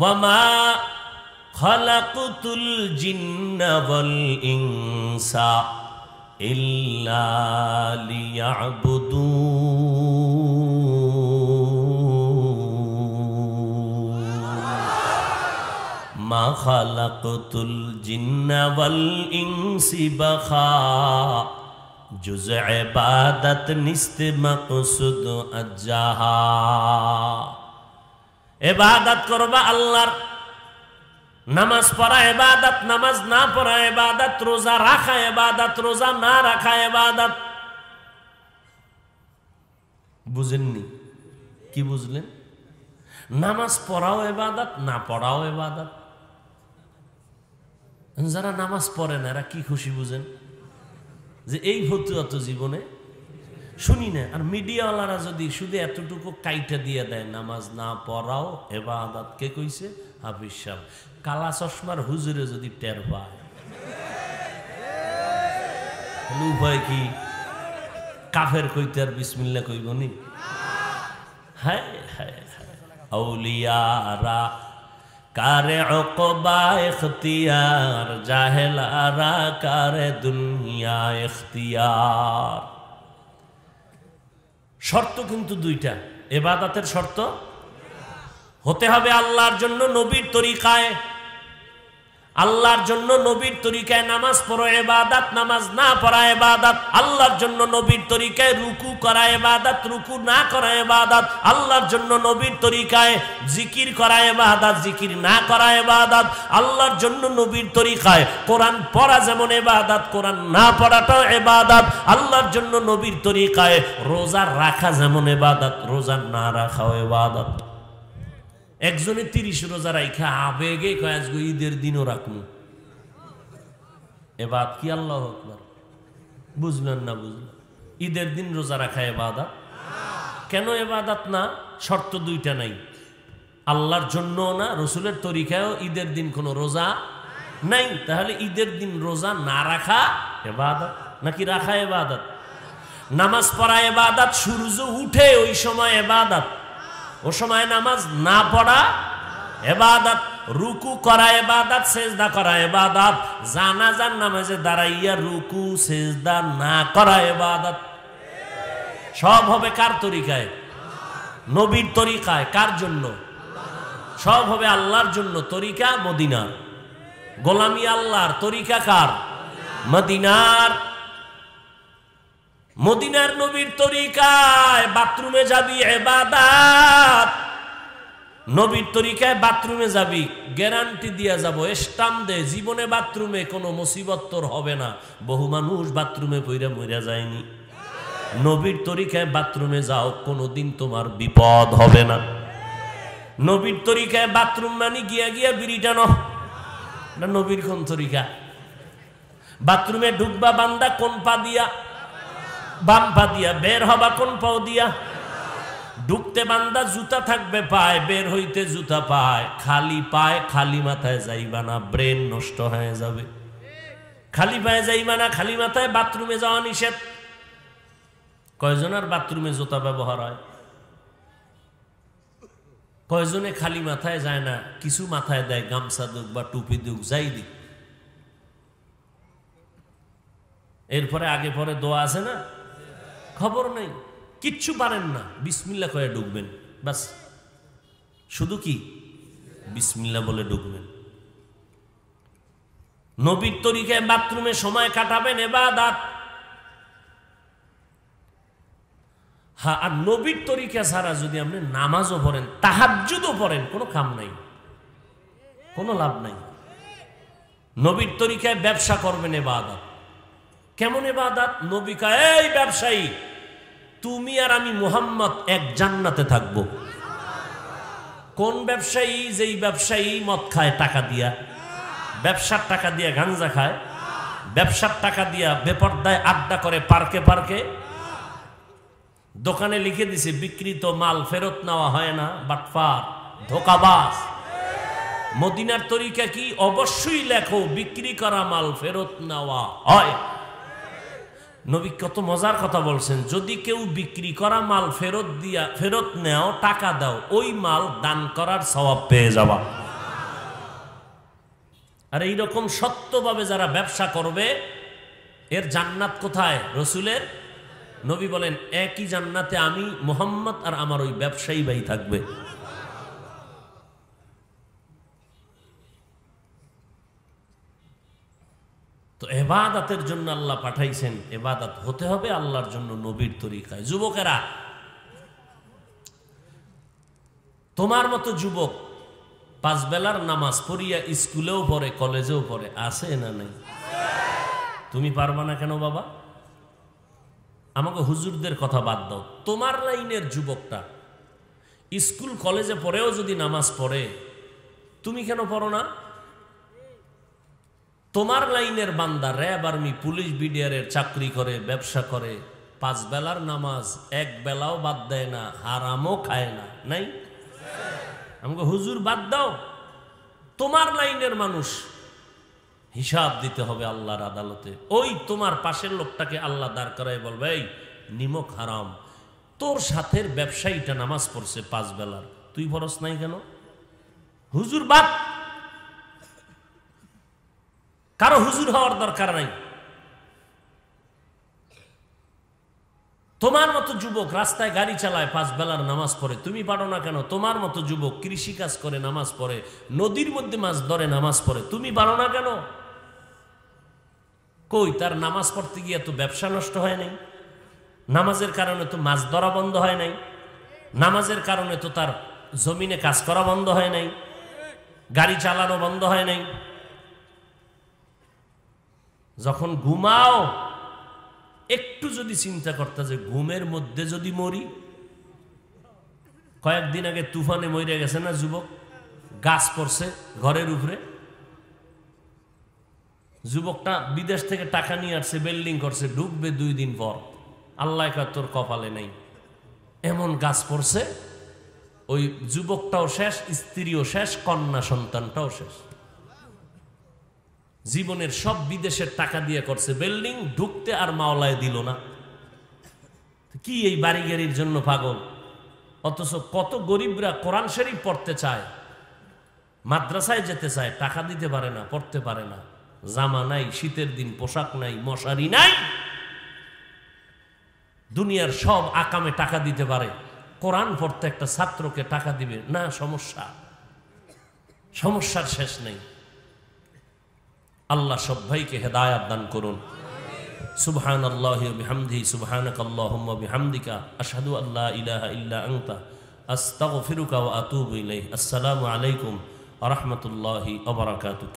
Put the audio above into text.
ওয়ামা খলাকুতুল জিন্নাবল ইংসা ইল্লালিয়াবুদু মা খলাকুতুল জিন্নাবল ইংসি বখা জুজ ইবাদত নিস্ত মকসুদ আজাহা এবাদত করবা আল্লাহর নামাজ পড়া এবাদত নামাজ না পড়া এবাদত রোজা রাখা এবাদত রোজা না রাখা এবাদত বুঝেননি কি বুঝলেন নামাজ পড়াও এবাদত না পড়াও এবাদত যারা নামাজ পড়েন এরা কি খুশি বুঝেন যে এই ভতুয়াত জীবনে শুনি না আর মিডিয়াওয়ালারা যদি শুধু এতটুকু কাইটা দিয়ে দেয় নামাজ না পড়াও এবা আদাত কে কইছে হাফিজ সাহেব কালা চশমার হুজুরে যদি টের পায় উপায় কি কাফের কইতে আর বিসমিল্লা কইব নি হ্যাঁ হ্যাঁ আউলিয়ারা কারে অকবা এখতিয়ার জাহেলারা কারে দুনিয়া এখতিয়ার শর্ত কিন্তু দুইটা এবাদাতের শর্ত হতে হবে আল্লাহর জন্য নবীর তরিকায় আল্লাহর জন্য নবীর তরিকায় নামাজ পড়ো এবাদাত নামাজ না পড়া এবাদাত আল্লাহর জন্য নবীর তরিকায় রুকু করা এবাদাত রুকু না করা এবাদাত আল্লাহর জন্য নবীর তরিকায় জিকির করা এবাদাত জিকির না করা এবাদাত আল্লাহর জন্য নবীর তরিকায় কোরআন পড়া যেমন এবাদাত কোরআন না পড়াটাও এবাদাত আল্লাহর জন্য নবীর তরিকায় রোজা রাখা যেমন এবাদাত রোজা না রাখাও এবাদাত একজনে তিরিশ রোজা রাইখা আবেগে কয়েকগো ঈদের দিনও রাখলো এবাদ কি আল্লাহ আকবর বুঝলেন না বুঝলেন ঈদের দিন রোজা রাখা এবাদাত কেন এবাদাত না শর্ত দুইটা নাই আল্লাহর জন্য না রসুলের তরিকায়ও ঈদের দিন কোনো রোজা নাই তাহলে ঈদের দিন রোজা না রাখা এবাদাত নাকি রাখা এবাদত নামাজ পড়া এবাদাত সূর্য উঠে ওই সময় এবাদাত ও সময় নামাজ না পড়া এবাদত রুকু করা এবাদত সেজদা করা জানা জানাজার নামাজে দাঁড়াইয়া রুকু সেজদা না করা এবাদত সব হবে কার তরিকায় নবীর তরিকায় কার জন্য সব হবে আল্লাহর জন্য তরিকা মদিনার গোলামী আল্লাহর তরিকা কার মদিনার মদিনার নবীর তরিকায় বাথরুমে যাবি এবাদাত নবীর তরিকায় বাথরুমে যাবি গ্যারান্টি দিয়া যাব স্টাম দে জীবনে বাথরুমে কোনো মুসিবত তোর হবে না বহু মানুষ বাথরুমে পইরা মইরা যায়নি নবীর তরিকায় বাথরুমে যাও কোনো দিন তোমার বিপদ হবে না নবীর তরিকায় বাথরুম মানে গিয়া গিয়া বিড়িটানো না নবীর কোন তরিকা বাথরুমে ঢুকবা বান্দা কোন পা দিয়া বাম পা দিয়া বের হবা কোন পাও দিয়া ঢুকতে বান্দা জুতা থাকবে পায় বের হইতে জুতা পায় খালি পায় খালি মাথায় যাইবা না ব্রেন নষ্ট হয়ে যাবে খালি পায়ে যাইবা না খালি মাথায় বাথরুমে যাওয়া নিষেধ আর বাথরুমে জুতা ব্যবহার হয় কয়জনে খালি মাথায় যায় না কিছু মাথায় দেয় গামছা দুক বা টুপি দুক যাই দিক এরপরে আগে পরে দোয়া আছে না খবর নেই কিচ্ছু পারেন না বিসমিল্লা করে ডুববেন বাস শুধু কি বিসমিল্লা বলে ডুববেন নবীর তরিকায় বাথরুমে সময় কাটাবেন এবাদাত হ্যাঁ আর নবীর তরিকা ছাড়া যদি আপনি নামাজও পড়েন তাহাজুদও পড়েন কোনো কাম নাই কোনো লাভ নাই নবীর তরিকায় ব্যবসা করবেন এবাদাত কেমন এবাদাত নবিকা এই ব্যবসায়ী তুমি আর আমি মোহাম্মদ এক জান্নাতে থাকব কোন ব্যবসায়ী যেই ব্যবসায়ী মদ খায় টাকা দিয়া ব্যবসার টাকা দিয়া গাঞ্জা খায় ব্যবসার টাকা দিয়া বেপর্দায় আড্ডা করে পার্কে পার্কে দোকানে লিখে দিছে বিকৃত মাল ফেরত নেওয়া হয় না বাটফার ধোকাবাস মদিনার তরিকা কি অবশ্যই লেখো বিক্রি করা মাল ফেরত নেওয়া হয় নবী কত মজার কথা বলছেন যদি কেউ বিক্রি করা মাল ফেরত দিয়া ফেরত নেও টাকা দাও ওই মাল দান করার স্বভাব পেয়ে যাওয়া আর এইরকম সত্যভাবে যারা ব্যবসা করবে এর জান্নাত কোথায় রসুলের নবী বলেন একই জান্নাতে আমি মোহাম্মদ আর আমার ওই ব্যবসায়ী ভাই থাকবে তো এবাদাতের জন্য আল্লাহ পাঠাইছেন এবাদাত হতে হবে আল্লাহর জন্য নবীর তরিকায় যুবকেরা তোমার মতো যুবক পাঁচ বেলার নামাজ পড়িয়া স্কুলেও পড়ে কলেজেও পড়ে আছে না নেই তুমি পারবা না কেন বাবা আমাকে হুজুরদের কথা বাদ দাও তোমার লাইনের যুবকটা স্কুল কলেজে পড়েও যদি নামাজ পড়ে তুমি কেন পড়ো না তোমার লাইনের বান্দা র্যাব আর্মি পুলিশ বিডিআরের চাকরি করে ব্যবসা করে পাঁচ বেলার নামাজ এক বেলাও বাদ দেয় না হারামও খায় না নাই আমাকে হুজুর বাদ দাও তোমার লাইনের মানুষ হিসাব দিতে হবে আল্লাহর আদালতে ওই তোমার পাশের লোকটাকে আল্লাহ দাঁড় করায় বলবে এই নিমক হারাম তোর সাথের ব্যবসায়ীটা নামাজ পড়ছে পাঁচ বেলার তুই ভরস নাই কেন হুজুর বাদ কারো হুজুর হওয়ার দরকার নাই তোমার মতো যুবক রাস্তায় গাড়ি চালায় পাঁচ বেলার নামাজ পড়ে তুমি পারো না কেন তোমার মতো যুবক কৃষি কাজ করে নামাজ পড়ে নদীর মধ্যে মাছ ধরে নামাজ পড়ে তুমি পারো না কেন কই তার নামাজ পড়তে গিয়ে তো ব্যবসা নষ্ট হয় নাই নামাজের কারণে তো মাছ ধরা বন্ধ হয় নাই নামাজের কারণে তো তার জমিনে কাজ করা বন্ধ হয় নাই গাড়ি চালানো বন্ধ হয় নাই যখন ঘুমাও একটু যদি চিন্তা করতে যে ঘুমের মধ্যে যদি মরি কয়েকদিন আগে তুফানে মরে গেছে না যুবক গাছ পড়ছে ঘরের উপরে যুবকটা বিদেশ থেকে টাকা নিয়ে আসছে বিল্ডিং করছে ডুববে দুই দিন পর আল্লাহ তোর কপালে নেই এমন গাছ পড়ছে ওই যুবকটাও শেষ স্ত্রীও শেষ কন্যা সন্তানটাও শেষ জীবনের সব বিদেশের টাকা দিয়ে করছে বিল্ডিং ঢুকতে আর মাওলায় দিল না কি এই বাড়ি জন্য পাগল অথচ কত গরিবরা কোরআন শরীফ পড়তে চায় মাদ্রাসায় যেতে চায় টাকা দিতে পারে না পড়তে পারে না জামা নাই শীতের দিন পোশাক নাই মশারি নাই দুনিয়ার সব আকামে টাকা দিতে পারে কোরআন পড়তে একটা ছাত্রকে টাকা দিবে না সমস্যা সমস্যার শেষ নেই আল্লাহ সবাইকে হেদায়াত দান করুন সুবহান আল্লাহ বিহামদি সুবহানক আল্লাহুম্মা বিহামদিকা আশহাদু আল্লা ইলাহা ইল্লা আনতা আস্তাগফিরুকা ওয়া আতুবু ইলাইক আসসালামু আলাইকুম ওয়া রাহমাতুল্লাহি ওয়া বারাকাতুহু